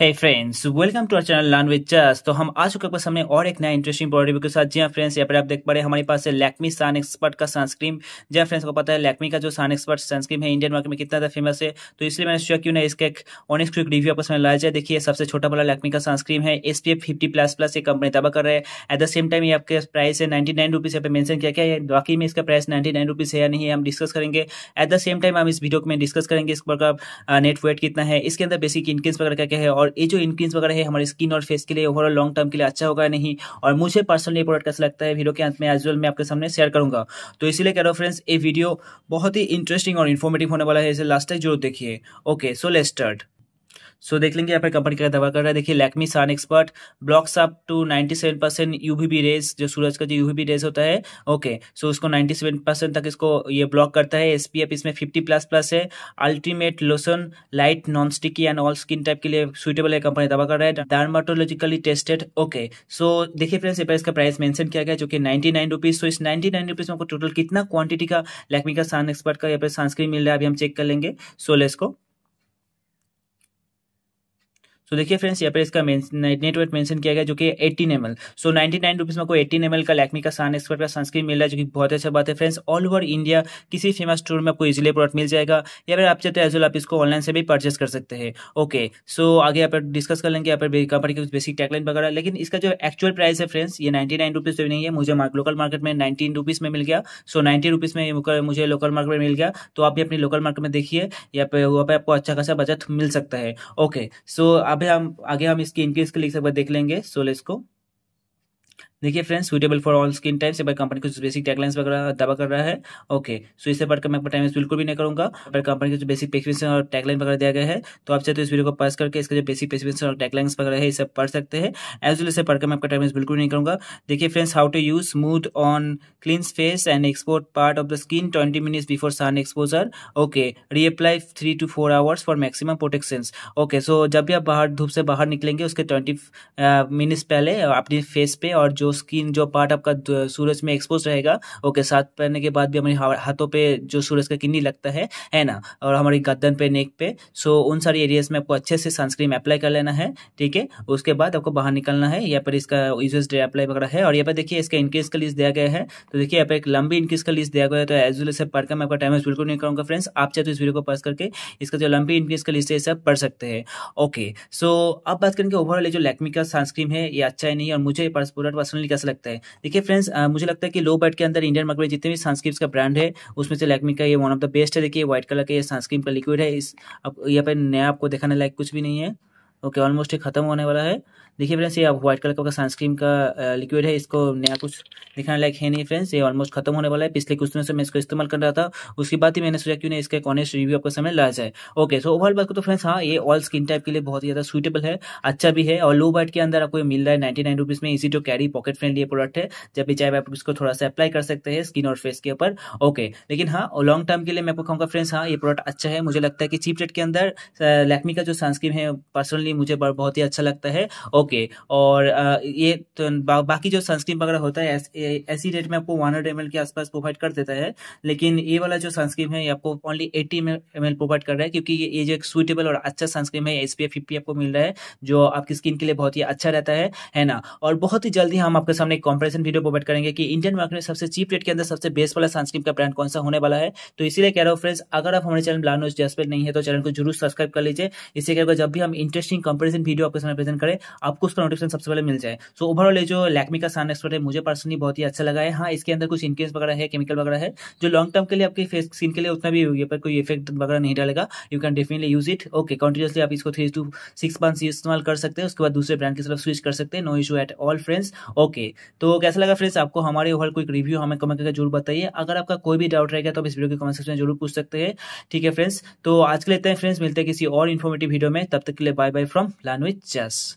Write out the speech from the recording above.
है friends welcome to our channel learn with just तो हम आ चुके सामने और एक नया इंटरेस्टिंग प्रोडक्ट के साथ जी हाँ फ्रेंड्स यहाँ पर आप देख पा रहे हैं हमारे पास है लैक्मी सन एक्सपर्ट का सनस्क्रीम जी हाँ फ्रेंड्स को पता है लैक्मी का जो सन एक्सपर्ट सनस्क्रीम है इंडियन मार्केट में कितना ज़्यादा फेमस है तो इसलिए मैंने सोचा क्यों ना इसका एक ऑनेस्ट क्विक रिव्यू आपको सामने लाया जाए देखिए सबसे छोटा वाला लैक्मी का सनस्क्रीम है S P F fifty plus plus ये कंपनी दावा कर रहे हैं एट द सेम टाइम ये आपके प्राइस है नाइन्टी नाइन रुपीज़ यहाँ पर मैंशन किया क्या है बाकी में इसका प्राइस नाइन्टी नाइन रुपीज़ है या नहीं हम डिस्कस करेंगे एट द सेम टाइम हम इस वीडियो में डिस्कस करेंगे इस पर का नेट uh, वेट कितना है इसके अंदर बेसिक इनकेस वगैरह क्या है और और ये जो इंक्रीज वगैरह है हमारे स्किन और फेस के लिए ओवरऑल लॉन्ग टर्म के लिए अच्छा होगा नहीं और मुझे पर्सनली प्रोडक्ट कैसा लगता है वीडियो के अंत में एज वेल मैं आपके सामने शेयर करूंगा तो इसलिए कह रहा हूँ फ्रेंड्स ये वीडियो बहुत ही इंटरेस्टिंग और इन्फॉर्मेटिव होने वाला है इसे लास्ट तक जरूर देखिए okay so let start so so, देख लेंगे यहाँ पर कंपनी का दावा कर रहा है देखिए Lakme sun expert blocks up to 97 percent U UVB rays जो सूरज का जो यू यूवीबी रेस होता है ओके सो so उसको 97 परसेंट तक इसको ये ब्लॉक करता है एसपीएफ इसमें 50 प्लस प्लस है ultimate lotion light non sticky and all skin type के लिए सुइटेबल है कंपनी दवा कर रहा है डार्माटोलॉजिकली टेस्टेड ओके सो देखिए फ्रेंड्स यहाँ इसका प्राइस मैंशन किया गया जो कि नाइन्टी नाइन रुपीज सो इस नाइन्टी नाइन रुपीज में आपको टोटल कितना क्वांटिटी का लैक्मी का सान एक्सपर्ट का यहाँ पर सनस्क्रीन मिल रहा है अभी हम चेक कर लेंगे सोलेस को सो देखिए फ्रेंड्स यहाँ पर इसका नेटवर्क मेंशन किया गया जो कि eighteen M so ninety nine rupees में आपको एटीन एम का लैक्मी का सान एक्सपर्ट का सनस्क्रीन मिल रहा है जो कि बहुत अच्छा बात है फ्रेंड्स ऑल ओवर इंडिया किसी फेमस स्टोर में आपको इजिली प्रोडक्ट मिल जाएगा या फिर आप चाहते हैं एज आप इसको ऑनलाइन से भी परचेस कर सकते हैं ओके सो आगे यहाँ पर डिस्कस कर लेंगे यहाँ पर कंपनी की बेसिक टैकलाइन वगैरह लेकिन इसका जो एक्चुअल प्राइस है फ्रेंड्स ये नाइन्टी नाइन रुपीज़ नहीं है मुझे लोकल मार्केट में नाइन्टीन रुपीज़ में मिल गया सो नाइन्टी रुपीज़ में मुझे लोकल मार्केट में मिल गया तो आप भी अपनी लोकल मार्केट में देखिए यहाँ पे वहाँ पर आपको अच्छा खासा बचत मिल सकता है ओके सो आप पे हम आगे हम इसकी इनक्रीज के लिए देख लेंगे सोलह इसको देखिए friends suitable for all skin types एक बार कंपनी कुछ बेसिक टैगलाइंस वगैरह दबा कर रहा है ओके सो इसे पढ़कर मैं अपना टाइम बिल्कुल भी नहीं करूँगा पर कंपनी के जो बेसिक पेसिफिकेशन और टैगलाइन वगैरह दिया गया है तो आप चाहे तो इस वीडियो को पास करके इसके जो बेसिक पेसिफिकेशन और टैगलाइंस वगैरह है इसे पढ़ सकते हैं एज वेल इसे पढ़कर मैं आपका टाइम बिल्कुल नहीं करूँगा देखिए friends how to use smooth on clean face and export part of the skin twenty minutes before sun exposure okay reapply three two four hours for maximum protection okay so जब भी आप बाहर धूप से बाहर निकलेंगे उसके ट्वेंटी मिनट्स uh, पहले अपने फेस पे और जो जो स्किन जो पार्ट आपका सूरज में एक्सपोज रहेगा ओके साथ पहनने के बाद भी हमारे हाथों पे जो सूरज का किन्नी लगता है है ना और हमारी गर्दन पे नेक पे सो उन सारे एरियाज में आपको अच्छे से सनस्क्रीन अप्लाई कर लेना है ठीक है उसके बाद आपको बाहर निकलना है यहाँ पर इसका यूजेस डे अप्लाई वगैरह है और यहाँ पर देखिए इसका इंक्रीज का लिस्ट दिया गया है तो देखिए यहाँ पर एक लंबी इंक्रीज का लिस्ट दिया गया है तो एज वेल से पढ़कर मैं आपका टाइम बिल्कुल नहीं करूँगा फ्रेंड्स आप चाहे तो इस वीडियो को पास करके इसका जो लंबी इंक्रीज का लिस्ट है सब पढ़ सकते हैं ओके सो अब बात करेंगे ओवरऑल जो लैक्मी का सनस्क्रीन है ये अच्छा है नहीं और मुझे पर्सपोर्ट पर्सन पर्सनली कैसा लगता है देखिए फ्रेंड्स मुझे लगता है कि लो बैट के अंदर इंडियन मार्केट में जितने भी सनस्क्रीम्स का ब्रांड है उसमें से लैकमी का ये वन ऑफ द बेस्ट है देखिए व्हाइट कलर का ये सनस्क्रीम का लिक्विड है इस अब यहाँ पर नया आपको दिखाने लायक कुछ भी नहीं है ओके ऑलमोस्ट ये खत्म होने वाला है देखिए फ्रेंड्स ये आप व्हाइट कलर का सनस्क्रीन का लिक्विड है इसको नया कुछ दिखाने लायक है नहीं फ्रेंड्स ये ऑलमोस्ट खत्म होने वाला है पिछले कुछ दिनों से मैं इसको इस्तेमाल कर रहा था उसके बाद ही मैंने सोचा क्यों नहीं इसका एक ऑनेस्ट रिव्यू आपको समय लाया जाए ओके सो ओवरऑल बात को तो फ्रेंड्स हाँ ये ऑल स्किन टाइप के लिए बहुत ही ज़्यादा सुटेबल है अच्छा भी है और लो बाइट के अंदर आपको मिल रहा है नाइन्टी नाइन रुपीज़ में easy to carry pocket friendly product है जब भी चाहे आप इसको थोड़ा सा अप्लाई कर सकते हैं स्किन और फेस के ऊपर ओके लेकिन हाँ लॉन्ग टर्म के लिए मैं आपको कहूँगा फ्रेंड्स हाँ ये प्रोडक्ट अच्छा है मुझे लगता है कि चीप रेट के अंदर लैक्मी का जो सनस्क्रीन है पर्सनली पर्सनली मुझे बहुत ही अच्छा लगता है ओके और ये तो बा, बाकी जो सनस्क्रीन वगैरह होता है ऐसी रेट में आपको वन हंड्रेड के आसपास प्रोवाइड कर देता है लेकिन ये वाला जो सनस्क्रीन है ये आपको ओनली एट्टी एम प्रोवाइड कर रहा है क्योंकि ये जो एक सुइटेबल और अच्छा सनस्क्रीन है एस पी आपको मिल रहा है जो आपकी स्किन के लिए बहुत ही अच्छा रहता है है ना और बहुत ही जल्दी हम आपके सामने कॉम्पेरिजन वीडियो प्रोवाइड करेंगे कि इंडियन मार्केट में सबसे चीप रेट के अंदर सबसे बेस्ट वाला सनस्क्रीन का ब्रांड कौन सा होने वाला है तो इसीलिए कह रहा हूँ फ्रेंड्स अगर आप हमारे चैनल ब्लानो जैस नहीं है तो चैनल को जरूर सब्सक्राइब कर लीजिए इसी क्या जब भी हम इंटरेस्टिंग इंटरेस्टिंग कंपेरिजन वीडियो आपके सामने प्रेजेंट करें आपको उसका नोटिफिकेशन सबसे पहले मिल जाए सो ओवरऑल जो लैक्मी का सन एक्सपर्ट है मुझे पर्सनली बहुत ही अच्छा लगा है हाँ इसके अंदर कुछ इनकेस वगैरह है केमिकल वगैरह है जो लॉन्ग टर्म के लिए आपके फेस स्किन के लिए उतना भी ये पर कोई इफेक्ट वगैरह नहीं डालेगा you can definitely use it okay continuously आप इसको थ्री टू सिक्स मंथ इस्तेमाल कर सकते हैं उसके बाद दूसरे ब्रांड की तरफ स्विच कर सकते हैं no issue at all friends okay तो कैसा लगा फ्रेंड्स आपको हमारे ओवर कोई रिव्यू हमें कमेंट करके जरूर बताइए अगर आपका कोई भी डाउट रहेगा तो आप इस वीडियो के कमेंट सेक्शन में जरूर पूछ सकते हैं ठीक है फ्रेंड्स तो आज के लेते हैं फ्रेंड्स मिलते हैं किसी और इन्फॉर्मेटिव वीडियो में तब तक के लिए बाय बाय from languages